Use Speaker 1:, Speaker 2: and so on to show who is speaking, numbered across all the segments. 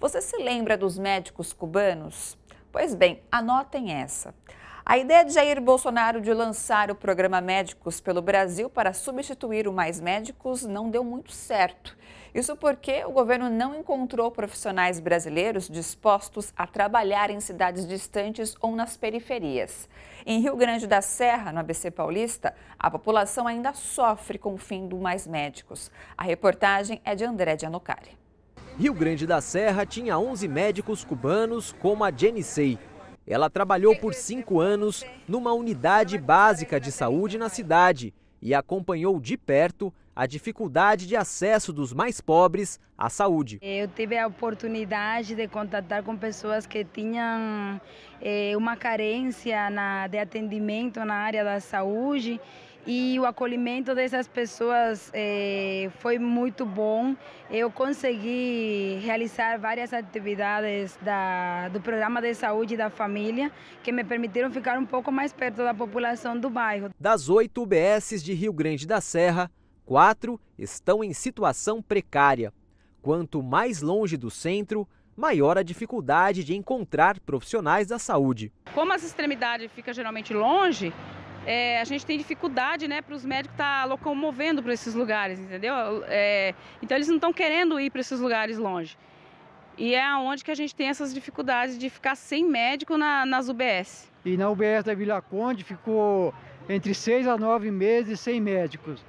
Speaker 1: Você se lembra dos médicos cubanos? Pois bem, anotem essa. A ideia de Jair Bolsonaro de lançar o programa Médicos pelo Brasil para substituir o Mais Médicos não deu muito certo. Isso porque o governo não encontrou profissionais brasileiros dispostos a trabalhar em cidades distantes ou nas periferias. Em Rio Grande da Serra, no ABC Paulista, a população ainda sofre com o fim do Mais Médicos. A reportagem é de André de Anocari.
Speaker 2: Rio Grande da Serra tinha 11 médicos cubanos, como a Jenisei. Ela trabalhou por cinco anos numa unidade básica de saúde na cidade e acompanhou de perto a dificuldade de acesso dos mais pobres à saúde.
Speaker 3: Eu tive a oportunidade de contatar com pessoas que tinham eh, uma carência na, de atendimento na área da saúde e o acolhimento dessas pessoas eh, foi muito bom. Eu consegui realizar várias atividades da, do programa de saúde da família que me permitiram ficar um pouco mais perto da população do bairro.
Speaker 2: Das oito UBSs de Rio Grande da Serra, quatro estão em situação precária. Quanto mais longe do centro, maior a dificuldade de encontrar profissionais da saúde.
Speaker 1: Como as extremidades fica geralmente longe, é, a gente tem dificuldade, né, para os médicos estar tá locomovendo para esses lugares, entendeu? É, então eles não estão querendo ir para esses lugares longe. E é onde que a gente tem essas dificuldades de ficar sem médico na, nas UBS.
Speaker 2: E na UBS da Vila Conde ficou entre seis a nove meses sem médicos.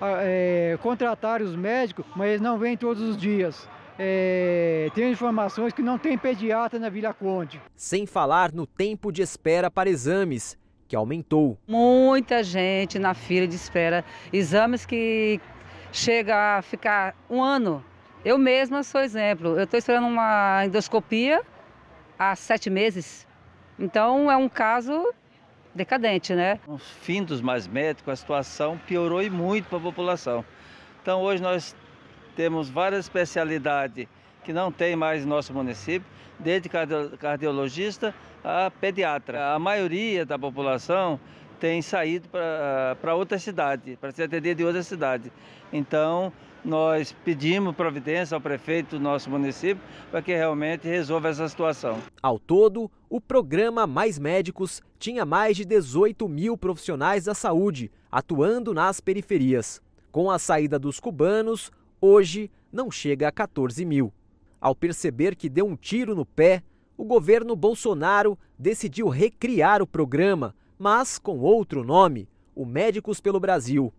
Speaker 2: Ah, é, contrataram os médicos, mas eles não vêm todos os dias. É, tem informações que não tem pediatra na Vila Conde. Sem falar no tempo de espera para exames, que aumentou.
Speaker 1: Muita gente na fila de espera, exames que chega a ficar um ano. Eu mesma sou exemplo. Eu estou esperando uma endoscopia há sete meses. Então é um caso decadente, né?
Speaker 4: Com fim dos mais médicos, a situação piorou e muito para a população. Então hoje nós temos várias especialidades que não tem mais em nosso município, desde cardiologista a pediatra. A maioria da população tem saído para outra cidade, para se atender de outra cidade. Então, nós pedimos providência ao
Speaker 2: prefeito do nosso município para que realmente resolva essa situação. Ao todo, o programa Mais Médicos tinha mais de 18 mil profissionais da saúde atuando nas periferias. Com a saída dos cubanos, hoje não chega a 14 mil. Ao perceber que deu um tiro no pé, o governo Bolsonaro decidiu recriar o programa, mas com outro nome, o Médicos pelo Brasil.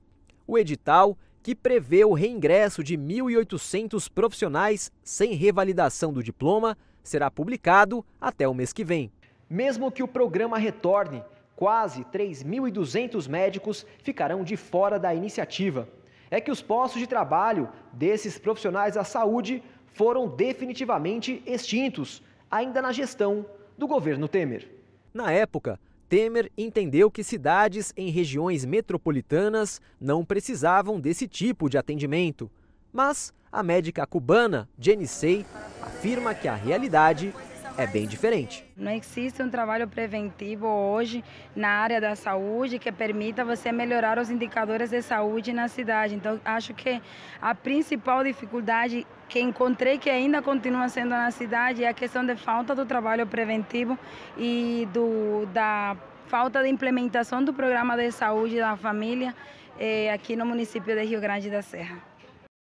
Speaker 2: O edital, que prevê o reingresso de 1.800 profissionais sem revalidação do diploma, será publicado até o mês que vem. Mesmo que o programa retorne, quase 3.200 médicos ficarão de fora da iniciativa. É que os postos de trabalho desses profissionais da saúde foram definitivamente extintos, ainda na gestão do governo Temer. Na época, Temer entendeu que cidades em regiões metropolitanas não precisavam desse tipo de atendimento. Mas a médica cubana, Jenny Say, afirma que a realidade é bem diferente. Não existe
Speaker 3: um trabalho preventivo hoje na área da saúde que permita você melhorar os indicadores de saúde na cidade. Então, acho que a principal dificuldade que encontrei que ainda continua sendo na cidade é a questão de falta do trabalho preventivo e do, da falta de implementação do programa de saúde da família eh, aqui no município de Rio Grande da Serra.